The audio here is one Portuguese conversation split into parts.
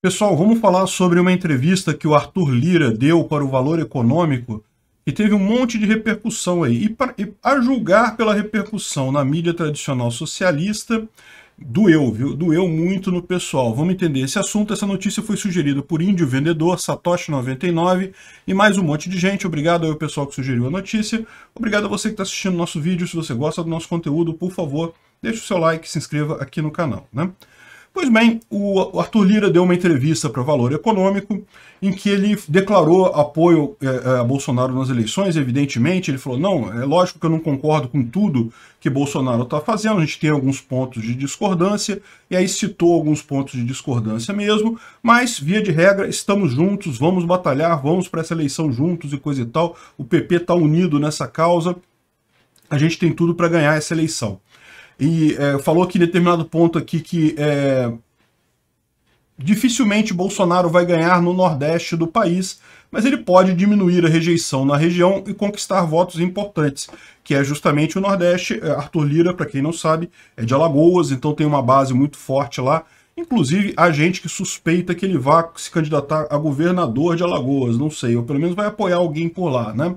Pessoal, vamos falar sobre uma entrevista que o Arthur Lira deu para o Valor Econômico e teve um monte de repercussão aí. E, pra, e a julgar pela repercussão na mídia tradicional socialista, doeu, viu? Doeu muito no pessoal. Vamos entender esse assunto. Essa notícia foi sugerida por Índio Vendedor, Satoshi99 e mais um monte de gente. Obrigado ao pessoal que sugeriu a notícia. Obrigado a você que está assistindo nosso vídeo. Se você gosta do nosso conteúdo, por favor, deixe o seu like e se inscreva aqui no canal, né? Pois bem, o Arthur Lira deu uma entrevista para Valor Econômico em que ele declarou apoio eh, eh, a Bolsonaro nas eleições, evidentemente. Ele falou: não, é lógico que eu não concordo com tudo que Bolsonaro está fazendo, a gente tem alguns pontos de discordância, e aí citou alguns pontos de discordância mesmo, mas, via de regra, estamos juntos, vamos batalhar, vamos para essa eleição juntos e coisa e tal. O PP está unido nessa causa, a gente tem tudo para ganhar essa eleição. E é, falou que em determinado ponto aqui que é, dificilmente Bolsonaro vai ganhar no Nordeste do país, mas ele pode diminuir a rejeição na região e conquistar votos importantes, que é justamente o Nordeste. É, Arthur Lira, para quem não sabe, é de Alagoas, então tem uma base muito forte lá. Inclusive, há gente que suspeita que ele vá se candidatar a governador de Alagoas, não sei, ou pelo menos vai apoiar alguém por lá, né?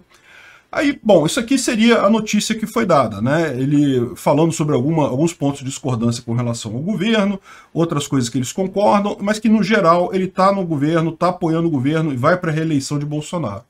Aí, bom, isso aqui seria a notícia que foi dada, né? Ele falando sobre alguma, alguns pontos de discordância com relação ao governo, outras coisas que eles concordam, mas que no geral ele está no governo, está apoiando o governo e vai para a reeleição de Bolsonaro.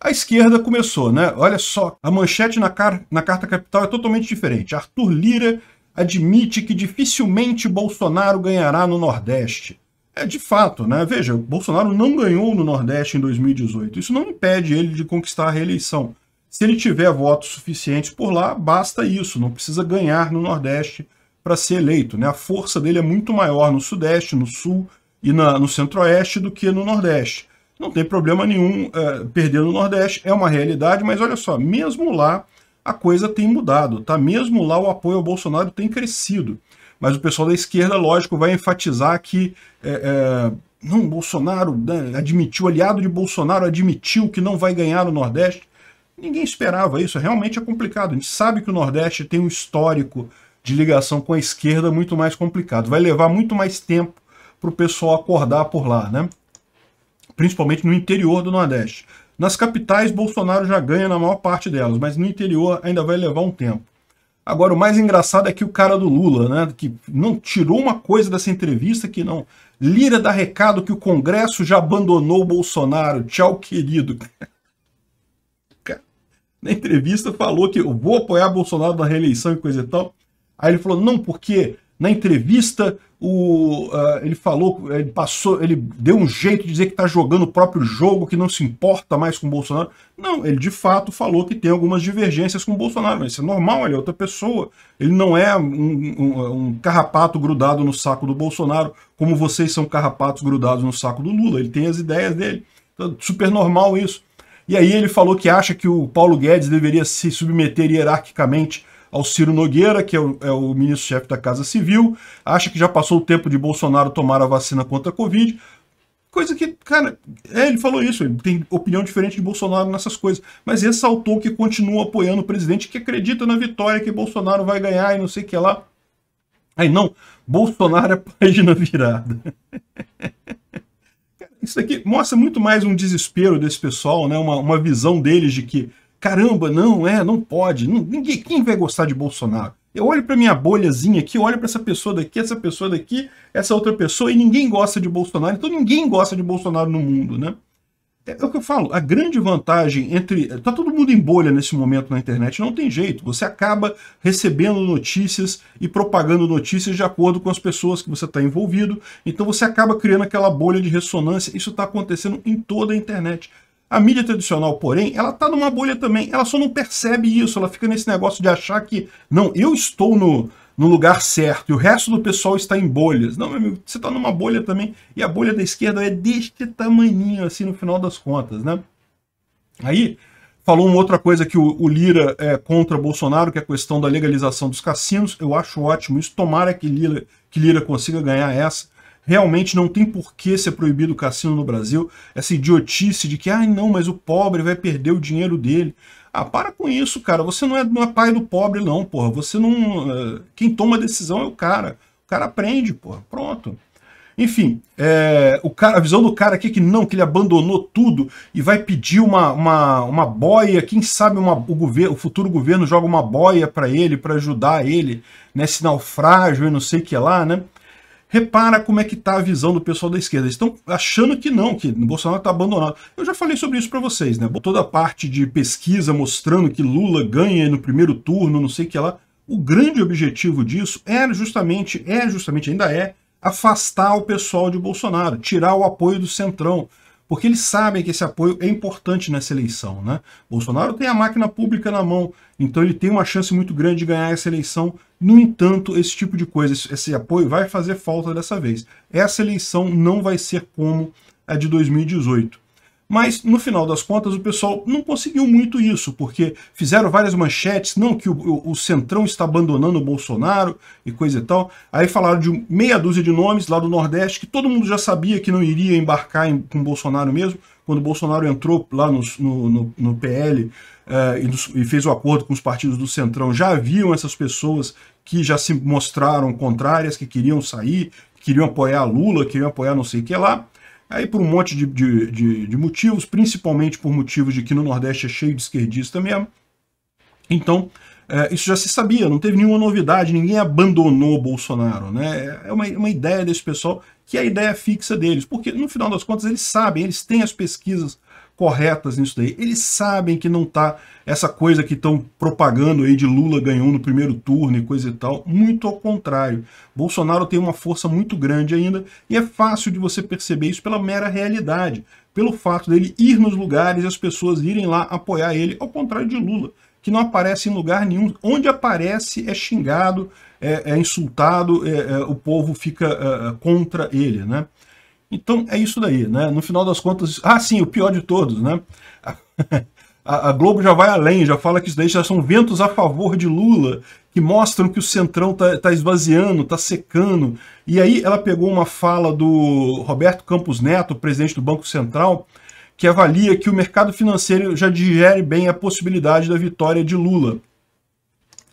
A esquerda começou, né? Olha só, a manchete na, car na Carta Capital é totalmente diferente. Arthur Lira admite que dificilmente Bolsonaro ganhará no Nordeste. É de fato, né? Veja, Bolsonaro não ganhou no Nordeste em 2018. Isso não impede ele de conquistar a reeleição. Se ele tiver votos suficientes por lá, basta isso, não precisa ganhar no Nordeste para ser eleito. Né? A força dele é muito maior no Sudeste, no Sul e na, no Centro-Oeste do que no Nordeste. Não tem problema nenhum é, perder no Nordeste, é uma realidade, mas olha só, mesmo lá a coisa tem mudado, tá? Mesmo lá o apoio ao Bolsonaro tem crescido. Mas o pessoal da esquerda, lógico, vai enfatizar que é, é, não, Bolsonaro né, admitiu, aliado de Bolsonaro admitiu que não vai ganhar no Nordeste. Ninguém esperava isso, realmente é complicado. A gente sabe que o Nordeste tem um histórico de ligação com a esquerda muito mais complicado. Vai levar muito mais tempo para o pessoal acordar por lá, né? Principalmente no interior do Nordeste. Nas capitais, Bolsonaro já ganha na maior parte delas, mas no interior ainda vai levar um tempo. Agora, o mais engraçado é que o cara do Lula, né, que não tirou uma coisa dessa entrevista que não. Lira dá recado que o Congresso já abandonou o Bolsonaro. Tchau, querido na entrevista falou que eu vou apoiar Bolsonaro na reeleição e coisa e tal. Aí ele falou, não, porque na entrevista o, uh, ele falou, ele passou, ele deu um jeito de dizer que está jogando o próprio jogo, que não se importa mais com o Bolsonaro. Não, ele de fato falou que tem algumas divergências com o Bolsonaro, mas isso é normal, ele é outra pessoa. Ele não é um, um, um carrapato grudado no saco do Bolsonaro, como vocês são carrapatos grudados no saco do Lula. Ele tem as ideias dele. Então, super normal isso. E aí ele falou que acha que o Paulo Guedes deveria se submeter hierarquicamente ao Ciro Nogueira, que é o, é o ministro-chefe da Casa Civil, acha que já passou o tempo de Bolsonaro tomar a vacina contra a Covid. Coisa que, cara, é, ele falou isso, ele tem opinião diferente de Bolsonaro nessas coisas, mas ressaltou que continua apoiando o presidente, que acredita na vitória, que Bolsonaro vai ganhar e não sei o que lá. Aí não, Bolsonaro é página virada. Isso daqui mostra muito mais um desespero desse pessoal, né? uma, uma visão deles de que, caramba, não é, não pode, ninguém, quem vai gostar de Bolsonaro? Eu olho para minha bolhazinha aqui, olho para essa pessoa daqui, essa pessoa daqui, essa outra pessoa, e ninguém gosta de Bolsonaro, então ninguém gosta de Bolsonaro no mundo, né? É, é, o que eu falo, a grande vantagem entre. Está todo mundo em bolha nesse momento na internet, não tem jeito. Você acaba recebendo notícias e propagando notícias de acordo com as pessoas que você está envolvido, então você acaba criando aquela bolha de ressonância. Isso está acontecendo em toda a internet. A mídia tradicional, porém, ela está numa bolha também, ela só não percebe isso, ela fica nesse negócio de achar que, não, eu estou no, no lugar certo e o resto do pessoal está em bolhas. Não, meu amigo, você está numa bolha também e a bolha da esquerda é deste tamanho assim, no final das contas, né? Aí, falou uma outra coisa que o, o Lira é contra Bolsonaro, que é a questão da legalização dos cassinos. Eu acho ótimo isso. Tomara que Lira, que Lira consiga ganhar essa. Realmente não tem por que ser proibido o cassino no Brasil. Essa idiotice de que, ah, não, mas o pobre vai perder o dinheiro dele. Ah, para com isso, cara. Você não é, não é pai do pobre, não, porra. Você não. Eh, quem toma a decisão é o cara. O cara aprende, porra. Pronto. Enfim, é, o cara, a visão do cara aqui é que não, que ele abandonou tudo e vai pedir uma, uma, uma boia, quem sabe uma, o, governo, o futuro governo joga uma boia para ele, para ajudar ele nesse naufrágio e não sei o que lá, né? Repara como é que está a visão do pessoal da esquerda. Eles estão achando que não, que o Bolsonaro está abandonado. Eu já falei sobre isso para vocês, né? Toda a parte de pesquisa mostrando que Lula ganha no primeiro turno, não sei o que lá. O grande objetivo disso era é justamente, é justamente, ainda é, afastar o pessoal de Bolsonaro, tirar o apoio do Centrão porque eles sabem que esse apoio é importante nessa eleição. Né? Bolsonaro tem a máquina pública na mão, então ele tem uma chance muito grande de ganhar essa eleição. No entanto, esse tipo de coisa, esse apoio vai fazer falta dessa vez. Essa eleição não vai ser como a de 2018. Mas, no final das contas, o pessoal não conseguiu muito isso, porque fizeram várias manchetes, não, que o, o, Centrão está abandonando o Bolsonaro e coisa e tal. Aí falaram de meia dúzia de nomes lá do Nordeste, que todo mundo já sabia que não iria embarcar em, com Bolsonaro mesmo, quando o Bolsonaro entrou lá no, no, no, no PL eh, e, e, fez o acordo com os partidos do Centrão, já haviam essas pessoas que já se mostraram contrárias, que queriam sair, que queriam apoiar Lula, queriam apoiar não sei o que lá. Aí por um monte de, de, de, de motivos, principalmente por motivos de que no Nordeste é cheio de esquerdista mesmo. Então, é, isso já se sabia, não teve nenhuma novidade, ninguém abandonou Bolsonaro. Né? É uma, uma ideia desse pessoal que é a ideia é fixa deles, porque no final das contas eles sabem, eles têm as pesquisas corretas nisso daí. Eles sabem que não tá essa coisa que estão propagando aí de Lula ganhou no primeiro turno e coisa e tal. Muito ao contrário. Bolsonaro tem uma força muito grande ainda e é fácil de você perceber isso pela mera realidade. Pelo fato dele ir nos lugares e as pessoas irem lá apoiar ele, ao contrário de Lula, que não aparece em lugar nenhum. Onde aparece é xingado, é, é insultado, é, é, o povo fica é, é, contra ele, né? Então é isso daí, né? No final das contas, ah, sim, o pior de todos, né? A, Globo já vai além, já fala que isso daí já são ventos a favor de Lula, que mostram que o Centrão tá, tá esvaziando, está secando. E aí ela pegou uma fala do Roberto Campos Neto, presidente do Banco Central, que avalia que o mercado financeiro já digere bem a possibilidade da vitória de Lula.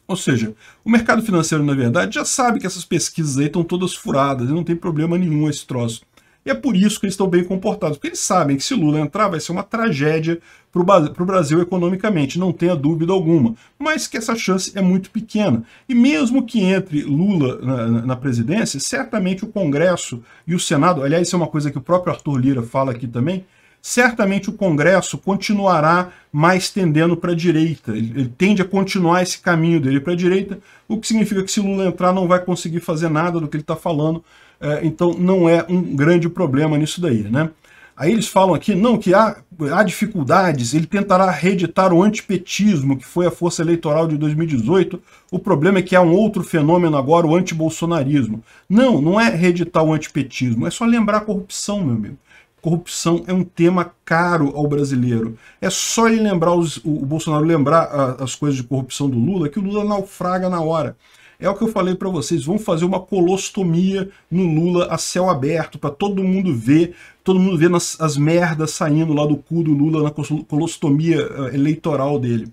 Ou seja, o mercado financeiro, na verdade, já sabe que essas pesquisas aí estão todas furadas, não tem problema nenhum esse troço. E é por isso que eles estão bem comportados, porque eles sabem que se Lula entrar vai ser uma tragédia para o Brasil economicamente, não tenha dúvida alguma. Mas que essa chance é muito pequena. E mesmo que entre Lula na, na, presidência, certamente o Congresso e o Senado, aliás, isso é uma coisa que o próprio Arthur Lira fala aqui também, certamente o Congresso continuará mais tendendo para a direita. Ele, ele, tende a continuar esse caminho dele para a direita, o que significa que se Lula entrar não vai conseguir fazer nada do que ele está falando, é, então não é um grande problema nisso daí, né? Aí eles falam aqui, não, que há, há dificuldades, ele tentará reeditar o antipetismo, que foi a força eleitoral de 2018. O problema é que há um outro fenômeno agora, o antibolsonarismo. Não, não é reeditar o antipetismo, é só lembrar a corrupção, meu amigo corrupção é um tema caro ao brasileiro. É só ele lembrar, os, o, Bolsonaro lembrar a, as coisas de corrupção do Lula, que o Lula naufraga na hora. É o que eu falei para vocês, vão fazer uma colostomia no Lula a céu aberto, para todo mundo ver, todo mundo ver as, as, merdas saindo lá do cu do Lula na colostomia eh, eleitoral dele.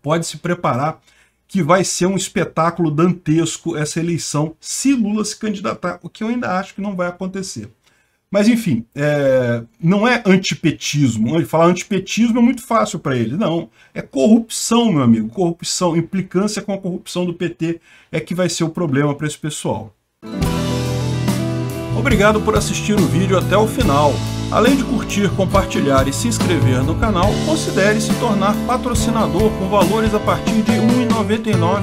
Pode se preparar que vai ser um espetáculo dantesco essa eleição, se Lula se candidatar, o que eu ainda acho que não vai acontecer. Mas, enfim, é, não é antipetismo. Ele falar antipetismo é muito fácil para ele. Não. É corrupção, meu amigo. Corrupção, implicância com a corrupção do PT é que vai ser o problema para esse pessoal. Obrigado por assistir o vídeo até o final. Além de curtir, compartilhar e se inscrever no canal, considere se tornar patrocinador com valores a partir de R$ 1,99